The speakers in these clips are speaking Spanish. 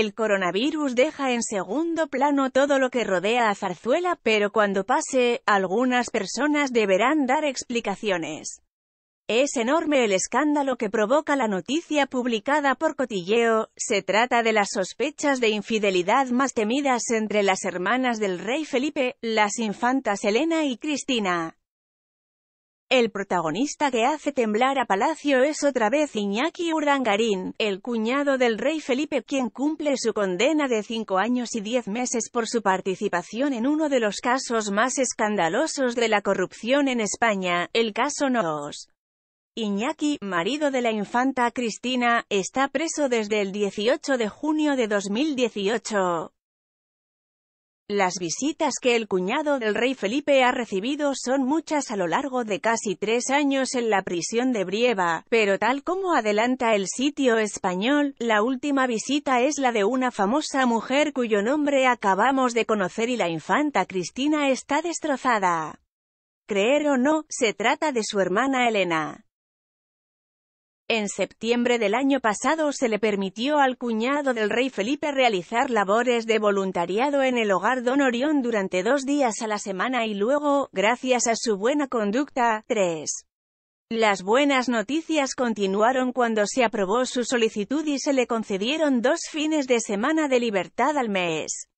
El coronavirus deja en segundo plano todo lo que rodea a Zarzuela, pero cuando pase, algunas personas deberán dar explicaciones. Es enorme el escándalo que provoca la noticia publicada por Cotilleo, se trata de las sospechas de infidelidad más temidas entre las hermanas del rey Felipe, las infantas Elena y Cristina. El protagonista que hace temblar a Palacio es otra vez Iñaki Urdangarín, el cuñado del rey Felipe, quien cumple su condena de 5 años y 10 meses por su participación en uno de los casos más escandalosos de la corrupción en España, el caso Noos. Iñaki, marido de la infanta Cristina, está preso desde el 18 de junio de 2018. Las visitas que el cuñado del rey Felipe ha recibido son muchas a lo largo de casi tres años en la prisión de Brieva, pero tal como adelanta el sitio español, la última visita es la de una famosa mujer cuyo nombre acabamos de conocer y la infanta Cristina está destrozada. Creer o no, se trata de su hermana Elena. En septiembre del año pasado se le permitió al cuñado del rey Felipe realizar labores de voluntariado en el hogar Don Orión durante dos días a la semana y luego, gracias a su buena conducta, tres. Las buenas noticias continuaron cuando se aprobó su solicitud y se le concedieron dos fines de semana de libertad al mes.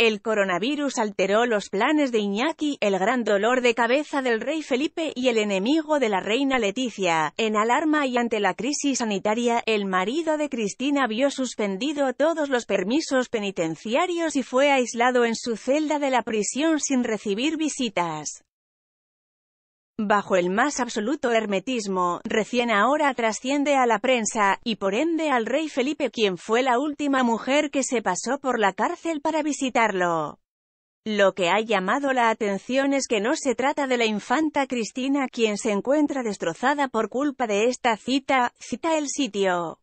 El coronavirus alteró los planes de Iñaki, el gran dolor de cabeza del rey Felipe y el enemigo de la reina Leticia. En alarma y ante la crisis sanitaria, el marido de Cristina vio suspendido todos los permisos penitenciarios y fue aislado en su celda de la prisión sin recibir visitas bajo el más absoluto hermetismo, recién ahora trasciende a la prensa, y por ende al rey Felipe quien fue la última mujer que se pasó por la cárcel para visitarlo. Lo que ha llamado la atención es que no se trata de la infanta Cristina quien se encuentra destrozada por culpa de esta cita, cita el sitio.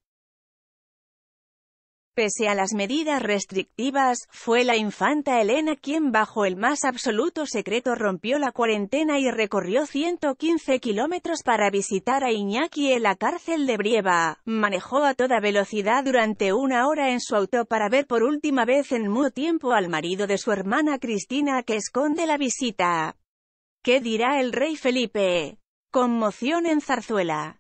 Pese a las medidas restrictivas, fue la infanta Elena quien bajo el más absoluto secreto rompió la cuarentena y recorrió 115 kilómetros para visitar a Iñaki en la cárcel de Brieva. Manejó a toda velocidad durante una hora en su auto para ver por última vez en muy tiempo al marido de su hermana Cristina que esconde la visita. ¿Qué dirá el rey Felipe? Conmoción en Zarzuela.